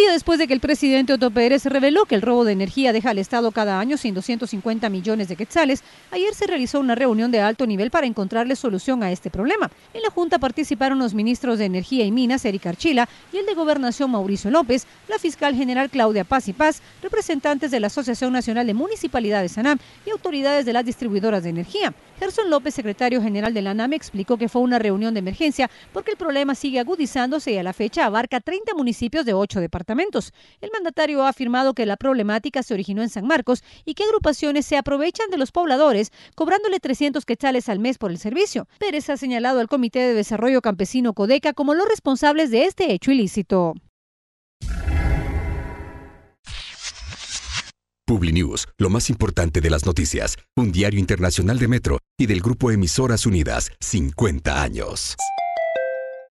día después de que el presidente Otto Pérez reveló que el robo de energía deja al Estado cada año sin 250 millones de quetzales, ayer se realizó una reunión de alto nivel para encontrarle solución a este problema. En la Junta participaron los ministros de Energía y Minas, Eric Archila, y el de Gobernación, Mauricio López, la fiscal general Claudia Paz y Paz, representantes de la Asociación Nacional de Municipalidades ANAM y autoridades de las distribuidoras de energía. Gerson López, secretario general de la ANAM, explicó que fue una reunión de emergencia porque el problema sigue agudizándose y a la fecha abarca 30 municipios de 8 departamentos. El mandatario ha afirmado que la problemática se originó en San Marcos y que agrupaciones se aprovechan de los pobladores cobrándole 300 quetzales al mes por el servicio. Pérez ha señalado al Comité de Desarrollo Campesino Codeca como los responsables de este hecho ilícito. PubliNews, lo más importante de las noticias, un diario internacional de Metro y del grupo Emisoras Unidas, 50 años.